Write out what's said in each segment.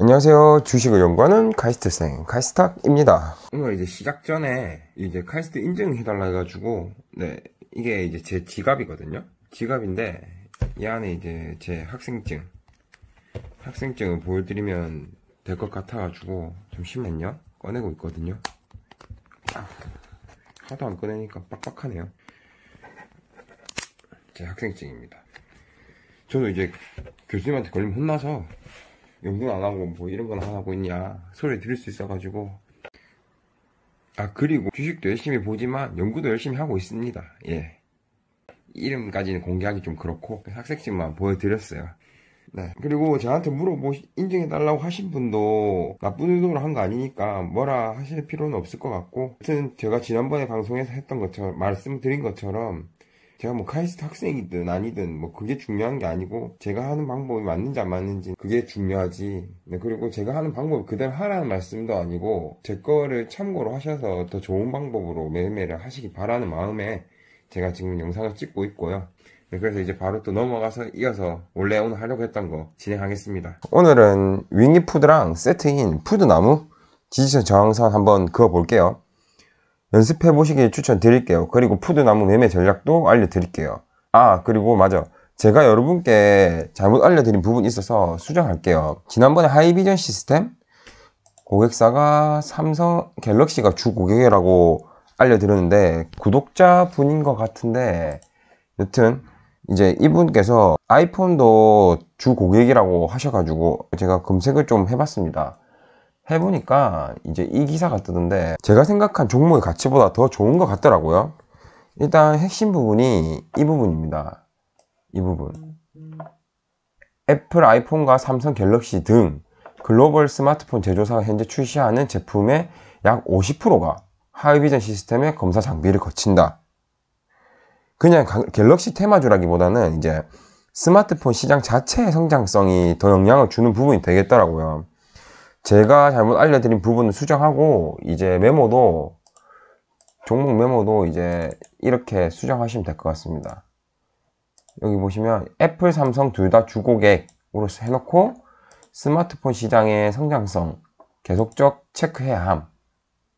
안녕하세요. 주식을 연구하는 카이스트생 카이스탁입니다. 오늘 이제 시작 전에 이제 카이스트 인증해달라 해가지고 네 이게 이제 제 지갑이거든요. 지갑인데 이 안에 이제 제 학생증 학생증을 보여드리면 될 것 같아가지고 잠시만요. 꺼내고 있거든요. 아, 하도 안 꺼내니까 빡빡하네요. 제 학생증입니다. 저는 이제 교수님한테 걸리면 혼나서 연구는 안 하고 뭐 이런 건안 하고 있냐 소리 들을 수 있어가지고 아 그리고 주식도 열심히 보지만 연구도 열심히 하고 있습니다 예 이름까지는 공개하기 좀 그렇고 학생증만 보여드렸어요 네 그리고 저한테 물어보 시 인증해 달라고 하신 분도 나쁜 의도로 한 거 아니니까 뭐라 하실 필요는 없을 것 같고 하여튼 제가 지난번에 방송에서 했던 것처럼 말씀드린 것처럼 제가 뭐 카이스트 학생이든 아니든 뭐 그게 중요한 게 아니고 제가 하는 방법이 맞는지 안 맞는지 그게 중요하지 네, 그리고 제가 하는 방법 그대로 하라는 말씀도 아니고 제 거를 참고로 하셔서 더 좋은 방법으로 매매를 하시기 바라는 마음에 제가 지금 영상을 찍고 있고요 네, 그래서 이제 바로 또 넘어가서 이어서 원래 오늘 하려고 했던 거 진행하겠습니다 오늘은 윙이푸드랑 세트인 푸드나무 지지선 저항선 한번 그어볼게요 연습해 보시길 추천드릴게요. 그리고 푸드나무 매매 전략도 알려드릴게요. 아 그리고 맞아 제가 여러분께 잘못 알려드린 부분이 있어서 수정할게요. 지난번에 하이비전 시스템 고객사가 삼성 갤럭시가 주 고객이라고 알려드렸는데 구독자 분인 것 같은데 여튼 이제 이분께서 아이폰도 주 고객이라고 하셔가지고 제가 검색을 좀 해봤습니다. 해보니까 이제 이 기사가 뜨던데 제가 생각한 종목의 가치보다 더 좋은 것 같더라고요 일단 핵심 부분이 이 부분입니다 이 부분 애플 아이폰과 삼성 갤럭시 등 글로벌 스마트폰 제조사가 현재 출시하는 제품의 약 50%가 하이비전 시스템의 검사 장비를 거친다 그냥 갤럭시 테마주라기보다는 이제 스마트폰 시장 자체의 성장성이 더 영향을 주는 부분이 되겠더라고요 제가 잘못 알려드린 부분을 수정하고 이제 메모도 종목 메모도 이제 이렇게 수정하시면 될 것 같습니다 여기 보시면 애플 삼성 둘 다 주고객으로 해놓고 스마트폰 시장의 성장성 계속적 체크해야 함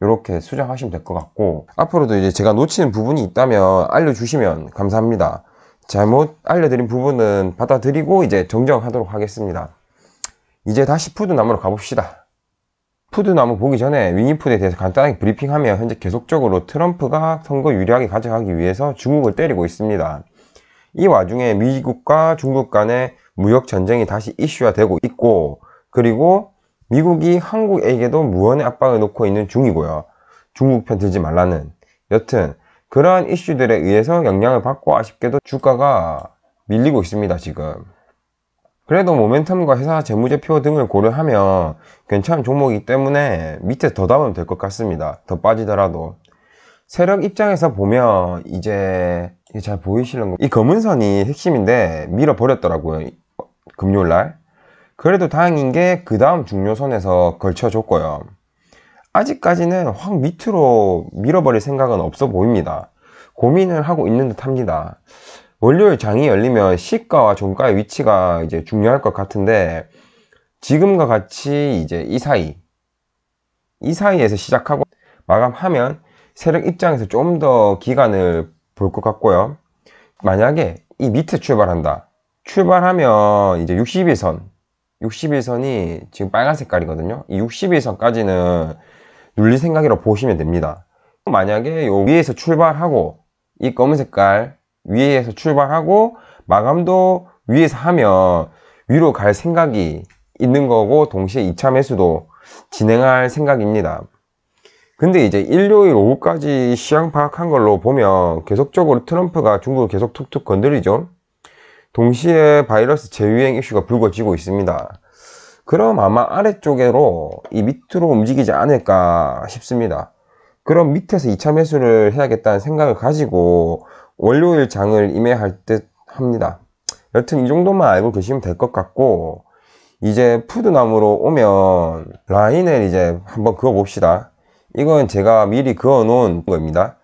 이렇게 수정하시면 될 것 같고 앞으로도 이제 제가 놓치는 부분이 있다면 알려주시면 감사합니다 잘못 알려드린 부분은 받아들이고 이제 정정하도록 하겠습니다 이제 다시 푸드나무로 가봅시다. 푸드나무 보기 전에 위니푸드에 대해서 간단하게 브리핑하며 현재 계속적으로 트럼프가 선거 유리하게 가져가기 위해서 중국을 때리고 있습니다. 이 와중에 미국과 중국 간의 무역 전쟁이 다시 이슈화 되고 있고 그리고 미국이 한국에게도 무언의 압박을 놓고 있는 중이고요. 중국 편 들지 말라는 여튼 그러한 이슈들에 의해서 영향을 받고 아쉽게도 주가가 밀리고 있습니다 지금 그래도 모멘텀과 회사 재무제표 등을 고려하면 괜찮은 종목이기 때문에 밑에 더 담으면 될 것 같습니다. 더 빠지더라도. 세력 입장에서 보면 이제 잘 보이시는 거이 검은 선이 핵심인데 밀어버렸더라고요. 금요일날. 그래도 다행인 게 그 다음 중요선에서 걸쳐줬고요. 아직까지는 확 밑으로 밀어버릴 생각은 없어 보입니다. 고민을 하고 있는 듯 합니다. 월요일 장이 열리면 시가와 종가의 위치가 이제 중요할 것 같은데 지금과 같이 이제 이 사이 이 사이에서 시작하고 마감하면 세력 입장에서 좀 더 기간을 볼 것 같고요 만약에 이 밑에 출발한다 출발하면 이제 60일선 60일선이 지금 빨간 색깔이거든요 이 60일선까지는 눌릴 생각이라고 보시면 됩니다 만약에 여기에서 출발하고 이 검은 색깔 위에서 출발하고 마감도 위에서 하면 위로 갈 생각이 있는 거고 동시에 2차 매수도 진행할 생각입니다. 근데 이제 일요일 오후까지 시향 파악한 걸로 보면 계속적으로 트럼프가 중국을 계속 툭툭 건드리죠. 동시에 바이러스 재유행 이슈가 불거지고 있습니다. 그럼 아마 아래쪽으로 이 밑으로 움직이지 않을까 싶습니다. 그럼 밑에서 2차 매수를 해야겠다는 생각을 가지고 월요일 장을 임해할 듯 합니다. 여튼 이 정도만 알고 계시면 될 것 같고 이제 푸드나무로 오면 라인을 이제 한번 그어봅시다. 이건 제가 미리 그어놓은 겁니다.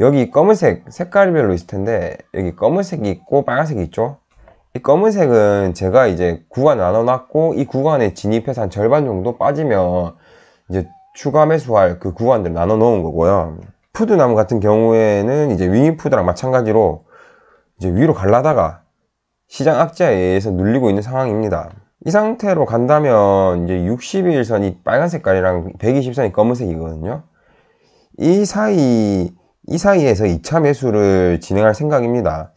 여기 검은색 색깔별로 있을 텐데 여기 검은색이 있고 빨간색이 있죠 이 검은색은 제가 이제 구간 나눠놨고 이 구간에 진입해서 한 절반 정도 빠지면 이제 추가 매수할 그 구간들 나눠놓은 거고요 푸드나무 같은 경우에는 이제 윙이푸드랑 마찬가지로 이제 위로 갈라다가 시장 악재에 의해서 눌리고 있는 상황입니다. 이 상태로 간다면 이제 61선이 빨간 색깔이랑 120선이 검은색이거든요. 이 사이 이 사이에서 2차 매수를 진행할 생각입니다.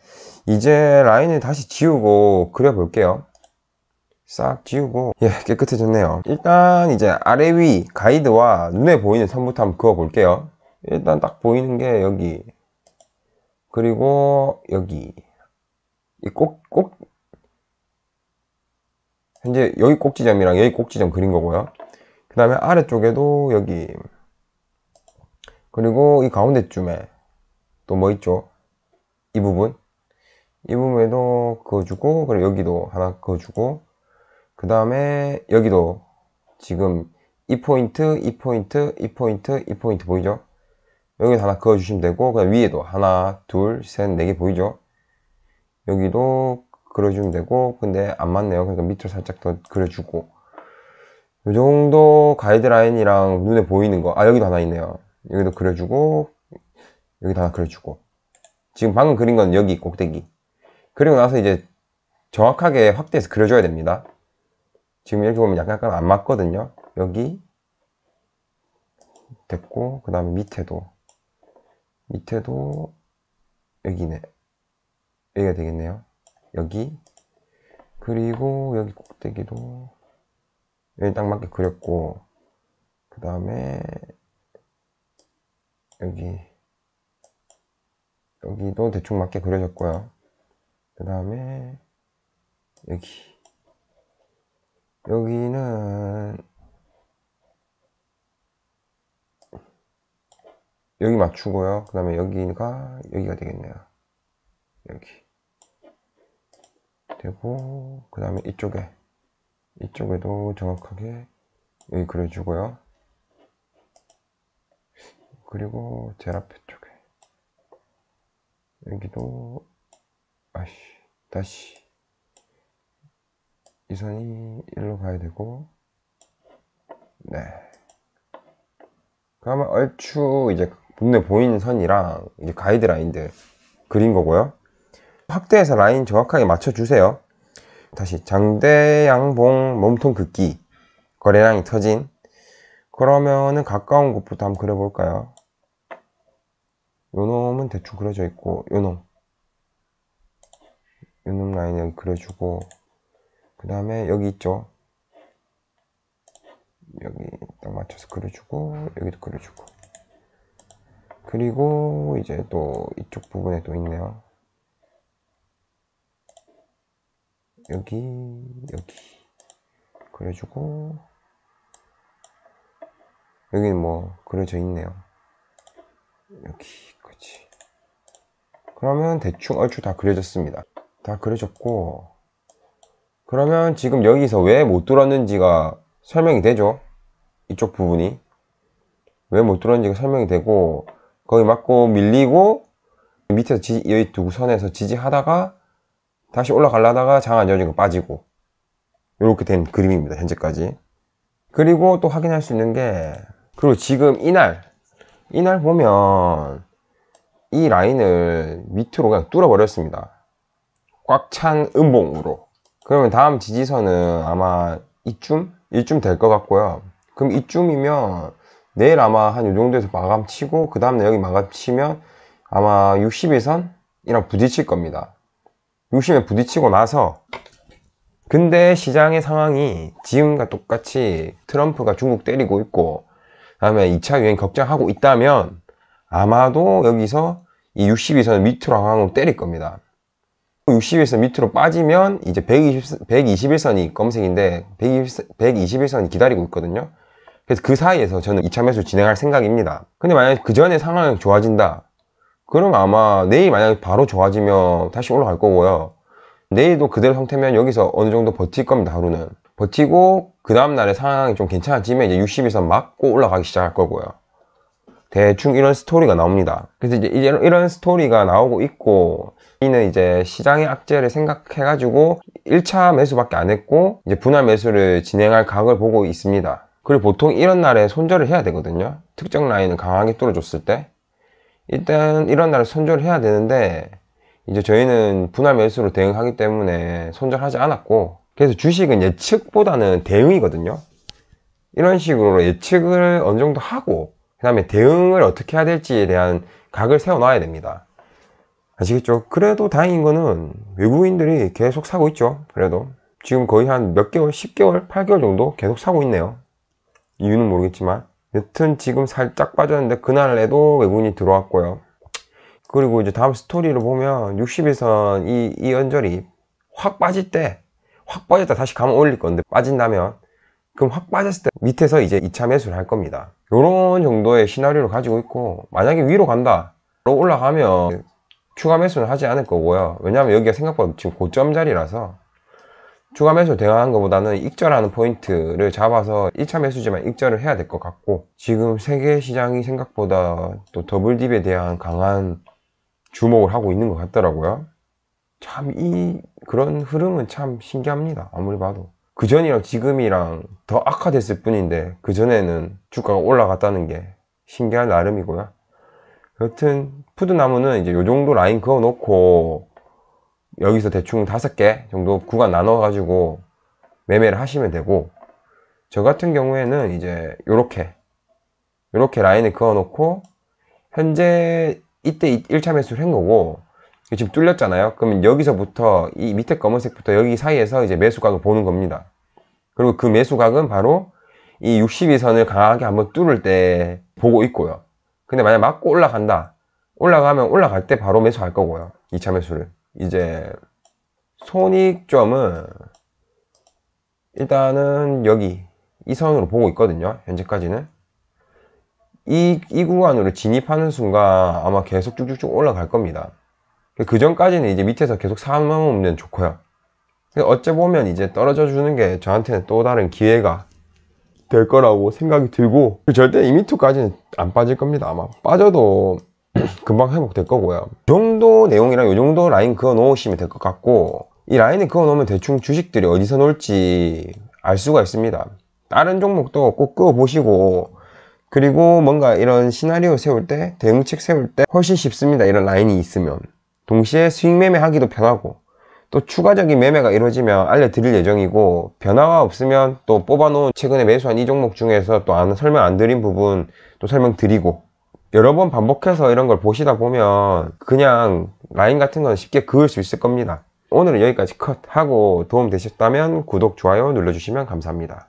이제 라인을 다시 지우고 그려볼게요. 싹 지우고 예 깨끗해졌네요 일단 이제 아래 위 가이드와 눈에 보이는 선부터 한번 그어볼게요 일단 딱 보이는 게 여기 그리고 여기 이 꼭꼭 현재 여기 꼭지점이랑 여기 꼭지점 그린 거고요 그 다음에 아래쪽에도 여기 그리고 이 가운데쯤에 또 뭐 있죠 이 부분 이 부분에도 그어주고 그리고 여기도 하나 그어주고 그 다음에 여기도 지금 이 포인트 이 포인트 이 포인트 이 포인트 보이죠 여기 하나 그어주시면 되고 그냥 위에도 하나 둘셋네 개 보이죠 여기도 그려주면 되고 근데 안 맞네요 그러니까 밑으로 살짝 더 그려주고 이 정도 가이드라인이랑 눈에 보이는 거 아 여기도 하나 있네요 여기도 그려주고 여기도 하나 그려주고 지금 방금 그린 건 여기 꼭대기 그리고 나서 이제 정확하게 확대해서 그려줘야 됩니다 지금 이렇게 보면 약간, 약간 안 맞거든요 여기 됐고 그 다음에 밑에도 밑에도 여기네 여기가 되겠네요 여기 그리고 여기 꼭대기도 여기 딱 맞게 그렸고 그 다음에 여기 여기도 대충 맞게 그려졌고요 그 다음에 여기 여기는 여기 맞추고요 그 다음에 여기가 여기가 되겠네요 여기 되고 그 다음에 이쪽에 이쪽에도 정확하게 여기 그려주고요 그리고 제일 앞에 쪽에 여기도 아씨 다시 이 선이 일로 가야 되고 네 그러면 얼추 이제 눈에 보이는 선이랑 가이드라인들 그린 거고요 확대해서 라인 정확하게 맞춰주세요 다시 장대양봉 몸통 긋기 거래량이 터진 그러면은 가까운 곳부터 한번 그려볼까요 요놈은 대충 그려져 있고 요놈 요놈 라인을 그려주고 그 다음에 여기 있죠 여기 딱 맞춰서 그려주고 여기도 그려주고 그리고 이제 또 이쪽 부분에 또 있네요 여기 여기 그래주고 여기는 뭐 그려져 있네요 여기 그치 그러면 대충 얼추 다 그려졌습니다 다 그려졌고 그러면 지금 여기서 왜 못 뚫었는지가 설명이 되죠 이쪽 부분이 왜 못 뚫었는지가 설명이 되고 거기 맞고 밀리고 밑에서 지, 지 여기 두 선에서 지지하다가 다시 올라가려다가 장 안 여지가 빠지고 이렇게 된 그림입니다 현재까지 그리고 또 확인할 수 있는 게 그리고 지금 이날 이날 보면 이 라인을 밑으로 그냥 뚫어 버렸습니다 꽉 찬 음봉으로 그러면 다음 지지선은 아마 이쯤? 이쯤 될 것 같고요 그럼 이쯤이면 내일 아마 한요 정도에서 마감 치고 그 다음날 여기 마감 치면 아마 60일선이랑 부딪힐 겁니다 60에 부딪히고 나서 근데 시장의 상황이 지금과 똑같이 트럼프가 중국 때리고 있고 그 다음에 2차 유행 걱정하고 있다면 아마도 여기서 이 62선 밑으로 항으로 때릴 겁니다 6 2선 밑으로 빠지면 이제 120, 121선이 검색인데 121, 121선이 기다리고 있거든요 그래서 그 사이에서 저는 2차 매수 진행할 생각입니다 근데 만약에 그 전에 상황이 좋아진다 그럼 아마 내일 만약에 바로 좋아지면 다시 올라갈 거고요 내일도 그대로 상태면 여기서 어느 정도 버틸 겁니다 하루는 버티고 그 다음날에 상황이 좀 괜찮아지면 이제 60일선 막고 올라가기 시작할 거고요 대충 이런 스토리가 나옵니다 그래서 이제 이런, 이런 스토리가 나오고 있고 이는 이제 시장의 악재를 생각해 가지고 1차 매수밖에 안 했고 이제 분할 매수를 진행할 각을 보고 있습니다 그리고 보통 이런 날에 손절을 해야 되거든요 특정 라인을 강하게 뚫어줬을 때 일단 이런 날에 손절을 해야 되는데 이제 저희는 분할 매수로 대응하기 때문에 손절하지 않았고 그래서 주식은 예측보다는 대응이거든요 이런 식으로 예측을 어느 정도 하고 그 다음에 대응을 어떻게 해야 될지에 대한 각을 세워놔야 됩니다 아시겠죠? 그래도 다행인 거는 외국인들이 계속 사고 있죠 그래도 지금 거의 한 몇 개월 10개월 8개월 정도 계속 사고 있네요 이유는 모르겠지만 여튼 지금 살짝 빠졌는데 그날에도 외국인이 들어왔고요 그리고 이제 다음 스토리를 보면 60일선 이, 이 연절이 확 빠질 때 확 빠졌다 다시 감면 올릴 건데 빠진다면 그럼 확 빠졌을 때 밑에서 이제 2차 매수를 할 겁니다 이런 정도의 시나리오를 가지고 있고 만약에 위로 간다 올라가면 추가 매수는 하지 않을 거고요 왜냐하면 여기가 생각보다 지금 고점 자리라서 추가 매수 대응하는 것보다는 익절하는 포인트를 잡아서 1차 매수지만 익절을 해야 될 것 같고 지금 세계 시장이 생각보다 또 더블딥에 대한 강한 주목을 하고 있는 것 같더라고요 참 이 그런 흐름은 참 신기합니다 아무리 봐도 그전이랑 지금이랑 더 악화됐을 뿐인데 그전에는 주가가 올라갔다는 게 신기한 나름이고요 여튼 푸드나무는 이제 요 정도 라인 그어놓고 여기서 대충 다섯 개 정도 구간 나눠 가지고 매매를 하시면 되고 저 같은 경우에는 이제 이렇게이렇게 라인을 그어 놓고 현재 이때 1차 매수를 한 거고 지금 뚫렸잖아요 그러면 여기서부터 이 밑에 검은색부터 여기 사이에서 이제 매수각을 보는 겁니다 그리고 그 매수각은 바로 이 62선을 강하게 한번 뚫을 때 보고 있고요 근데 만약 맞고 올라간다 올라가면 올라갈 때 바로 매수할 거고요 2차 매수를 이제 손익점은 일단은 여기 이 선으로 보고 있거든요 현재까지는 이, 이 구간으로 진입하는 순간 아마 계속 쭉쭉쭉 올라갈 겁니다 그 전까지는 이제 밑에서 계속 사망하면 좋고요 어째 보면 이제 떨어져 주는 게 저한테는 또 다른 기회가 될 거라고 생각이 들고 절대 이미투까지는안 빠질 겁니다 아마 빠져도 금방 회복될 거고요 이 정도 내용이랑 이 정도 라인 그어 놓으시면 될 것 같고 이 라인을 그어 놓으면 대충 주식들이 어디서 놓을지 알 수가 있습니다 다른 종목도 꼭 그어 보시고 그리고 뭔가 이런 시나리오 세울 때 대응책 세울 때 훨씬 쉽습니다 이런 라인이 있으면 동시에 수익 매매 하기도 편하고 또 추가적인 매매가 이루어지면 알려드릴 예정이고 변화가 없으면 또 뽑아놓은 최근에 매수한 이 종목 중에서 또 안, 설명 안 드린 부분 또 설명드리고 여러 번 반복해서 이런 걸 보시다 보면 그냥 라인 같은 건 쉽게 그을 수 있을 겁니다 오늘은 여기까지 컷하고 도움 되셨다면 구독, 좋아요 눌러주시면 감사합니다